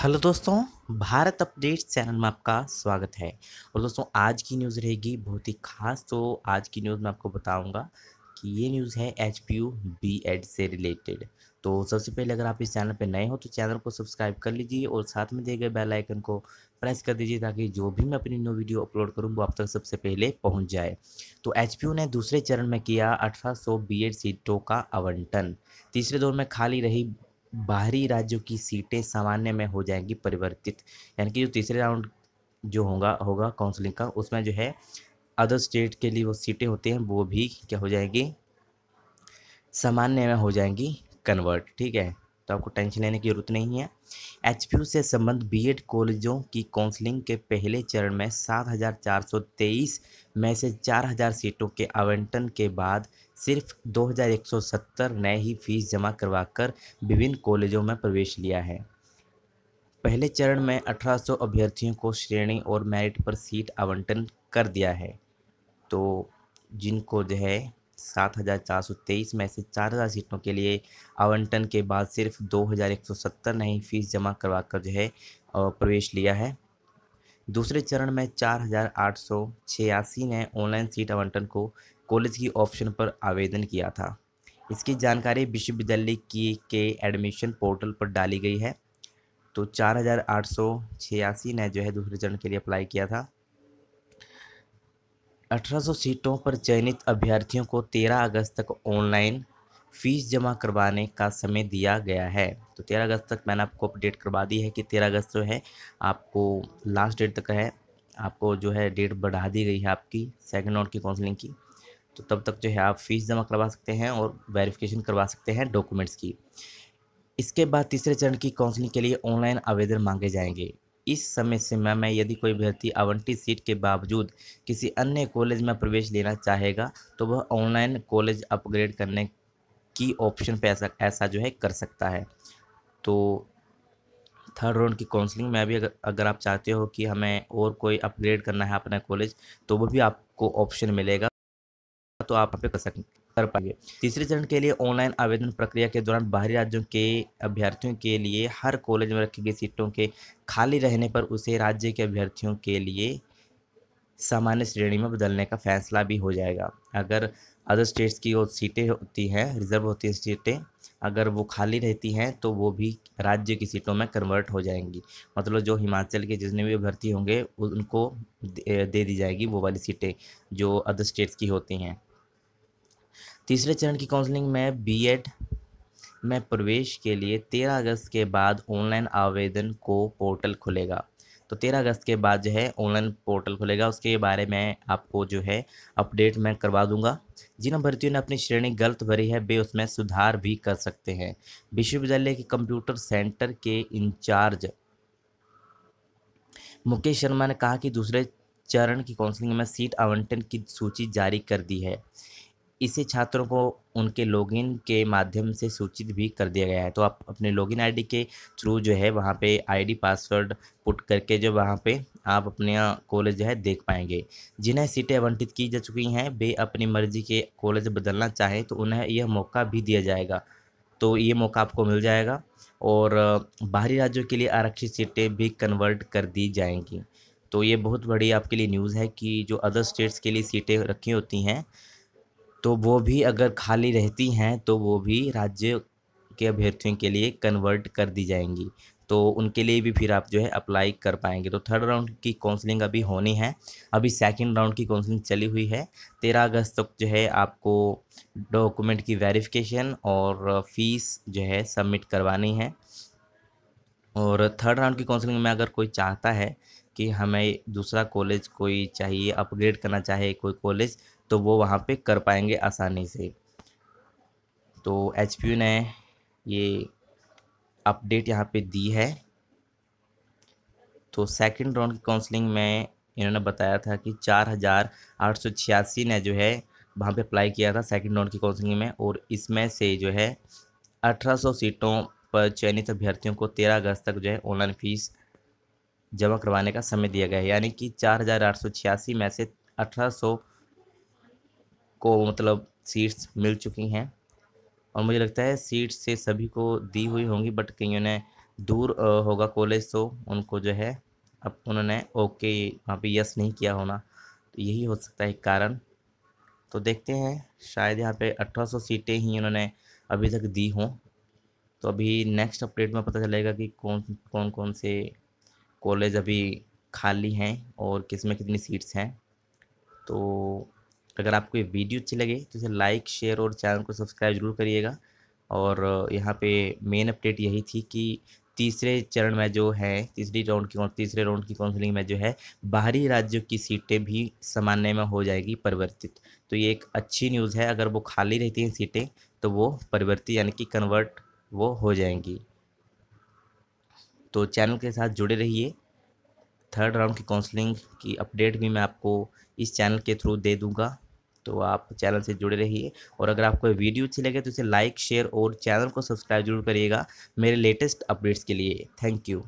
hello दोस्तों Bharat update channel में आपका स्वागत है और दोस्तों आज की न्यूज़ रहेगी बहुत ही खास तो आज की न्यूज़ में आपको बताऊंगा कि ये न्यूज़ है H P U B Ed से रिलेटेड तो सबसे पहले अगर आप इस चैनल पर नए हो तो चैनल को सब्सक्राइब कर लीजिए और साथ में दिए गए बेल आइकन को प्रेस कर दीजिए ताकि जो भी मैं अपनी न्यू वीडियो अपलोड करूँ वो आप तक सबसे पहले पहुँच जाए तो एच ने दूसरे चरण में किया अठारह सौ सीटों का आवंटन तीसरे दौर में खाली रही बाहरी राज्यों की सीटें सामान्य में हो जाएंगी परिवर्तित यानी कि जो तीसरे राउंड जो होगा होगा काउंसलिंग का उसमें जो है अदर स्टेट के लिए वो सीटें होती हैं वो भी क्या हो जाएंगी सामान्य में हो जाएंगी कन्वर्ट ठीक है तो आपको टेंशन लेने की जरूरत नहीं है एच से संबंध एड कॉलेजों की काउंसलिंग के पहले चरण में सात में से चार सीटों के आवंटन के बाद सिर्फ 2170 नए ही फीस जमा करवाकर विभिन्न कॉलेजों में प्रवेश लिया है पहले चरण में 1800 अभ्यर्थियों को श्रेणी और मेरिट पर सीट आवंटन कर दिया है तो जिनको जो है सात हज़ार चार सौ तेईस में से चार हज़ार सीटों के लिए आवंटन के बाद सिर्फ दो हज़ार एक सौ सत्तर नई फीस जमा करवा कर जो है प्रवेश लिया है दूसरे चरण में चार हज़ार आठ सौ छियासी ने ऑनलाइन सीट आवंटन को कॉलेज की ऑप्शन पर आवेदन किया था इसकी जानकारी विश्वविद्यालय की के एडमिशन पोर्टल पर डाली गई है तो चार हज़ार आठ सौ छियासी ने जो है दूसरे चरण के लिए अप्लाई किया था अठारह सौ सीटों पर चयनित अभ्यर्थियों को तेरह अगस्त तक ऑनलाइन फीस जमा करवाने का समय दिया गया है तो तेरह अगस्त तक मैंने आपको अपडेट करवा दी है कि तेरह अगस्त जो है आपको लास्ट डेट तक है आपको जो है डेट बढ़ा दी गई है आपकी सेकेंड राउंड की काउंसलिंग की तो तब तक जो है आप फ़ीस जमा करवा सकते हैं और वेरिफिकेशन करवा सकते हैं डॉक्यूमेंट्स की इसके बाद तीसरे चरण की काउंसलिंग के लिए ऑनलाइन आवेदन मांगे जाएंगे इस समय सीमा में यदि कोई अभ्यर्थी आवंटित सीट के बावजूद किसी अन्य कॉलेज में प्रवेश लेना चाहेगा तो वह ऑनलाइन कॉलेज अपग्रेड करने की ऑप्शन पर ऐसा ऐसा जो है कर सकता है तो थर्ड राउंड की काउंसलिंग में भी अगर अगर आप चाहते हो कि हमें और कोई अपग्रेड करना है अपना कॉलेज तो वो भी आपको ऑप्शन मिलेगा तो आप पे कर सकते कर पाएंगे तीसरे चरण के लिए ऑनलाइन आवेदन प्रक्रिया के दौरान बाहरी राज्यों के अभ्यर्थियों के लिए हर कॉलेज में रखी गई सीटों के खाली रहने पर उसे राज्य के अभ्यर्थियों के लिए सामान्य श्रेणी में बदलने का फैसला भी हो जाएगा अगर अदर स्टेट्स की वो सीटें होती हैं रिजर्व होती है सीटें अगर वो खाली रहती हैं तो वो भी राज्य की सीटों में कन्वर्ट हो जाएंगी मतलब जो हिमाचल के जितने भी अभ्यर्थी होंगे उनको दे दी जाएगी वो वाली सीटें जो अदर स्टेट्स की होती हैं तीसरे चरण की काउंसलिंग में एड में प्रवेश के लिए तेरह अगस्त के बाद ऑनलाइन आवेदन को पोर्टल खुलेगा तो तेरह अगस्त के बाद जो है ऑनलाइन पोर्टल खुलेगा उसके बारे में आपको जो है अपडेट मैं करवा दूंगा जिन अभ्यर्थियों ने अपनी श्रेणी गलत भरी है वे उसमें सुधार भी कर सकते हैं विश्वविद्यालय के कंप्यूटर सेंटर के इंचार्ज मुकेश शर्मा ने कहा कि दूसरे चरण की काउंसलिंग में सीट आवंटन की सूची जारी कर दी है इसे छात्रों को उनके लॉगिन के माध्यम से सूचित भी कर दिया गया है तो आप अपने लॉगिन आईडी के थ्रू जो है वहाँ पे आईडी पासवर्ड पुट करके जो वहाँ पे आप अपने कॉलेज जो है देख पाएंगे जिन्हें सीटें आवंटित की जा चुकी हैं वे अपनी मर्जी के कॉलेज बदलना चाहें तो उन्हें यह मौका भी दिया जाएगा तो ये मौका आपको मिल जाएगा और बाहरी राज्यों के लिए आरक्षित सीटें भी कन्वर्ट कर दी जाएंगी तो ये बहुत बड़ी आपके लिए न्यूज़ है कि जो अदर स्टेट्स के लिए सीटें रखी होती हैं तो वो भी अगर खाली रहती हैं तो वो भी राज्य के अभ्यर्थियों के लिए कन्वर्ट कर दी जाएंगी तो उनके लिए भी फिर आप जो है अप्लाई कर पाएंगे तो थर्ड राउंड की काउंसलिंग अभी होनी है अभी सेकंड राउंड की काउंसलिंग चली हुई है तेरह अगस्त तक जो है आपको डॉक्यूमेंट की वेरिफिकेशन और फीस जो है सबमिट करवानी है और थर्ड राउंड की काउंसलिंग में अगर कोई चाहता है कि हमें दूसरा कॉलेज कोई चाहिए अपग्रेड करना चाहे कोई कॉलेज तो वो वहाँ पे कर पाएंगे आसानी से तो एच ने ये अपडेट यहाँ पे दी है तो सेकंड राउंड की काउंसलिंग में इन्होंने बताया था कि चार हज़ार आठ सौ छियासी ने जो है वहाँ पे अप्लाई किया था सेकंड राउंड की काउंसलिंग में और इसमें से जो है अठारह सौ सीटों पर चयनित अभ्यर्थियों को तेरह अगस्त तक जो है ऑनलाइन फ़ीस जमा करवाने का समय दिया गया है यानी कि चार हज़ार आठ सौ छियासी में से अठारह सौ को मतलब सीट्स मिल चुकी हैं और मुझे लगता है सीट्स से सभी को दी हुई होंगी बट कहीं उन्हें दूर होगा कॉलेज तो उनको जो है अब उन्होंने ओके वहाँ पे यस नहीं किया होना तो यही हो सकता है कारण तो देखते हैं शायद यहाँ पे 1800 सीटें ही उन्होंने अभी तक दी हों तो अभी नेक्स्ट अपडेट में पता चलेगा कि कौन कौन कौन से कॉलेज अभी खाली हैं और किस में कितनी सीट्स हैं तो अगर आपको ये वीडियो अच्छी लगे तो इसे लाइक शेयर और चैनल को सब्सक्राइब जरूर करिएगा और यहाँ पे मेन अपडेट यही थी कि तीसरे चरण में जो है तीसरी राउंड की तीसरे राउंड की काउंसलिंग में जो है बाहरी राज्यों की सीटें भी सामान्य में हो जाएगी परिवर्तित तो ये एक अच्छी न्यूज़ है अगर वो खाली रहती हैं सीटें तो वो परिवर्तित यानी कि कन्वर्ट वो हो जाएंगी तो चैनल के साथ जुड़े रहिए थर्ड राउंड की काउंसलिंग की अपडेट भी मैं आपको इस चैनल के थ्रू दे दूंगा तो आप चैनल से जुड़े रहिए और अगर आपको वीडियो अच्छी लगे तो इसे लाइक शेयर और चैनल को सब्सक्राइब जरूर करिएगा मेरे लेटेस्ट अपडेट्स के लिए थैंक यू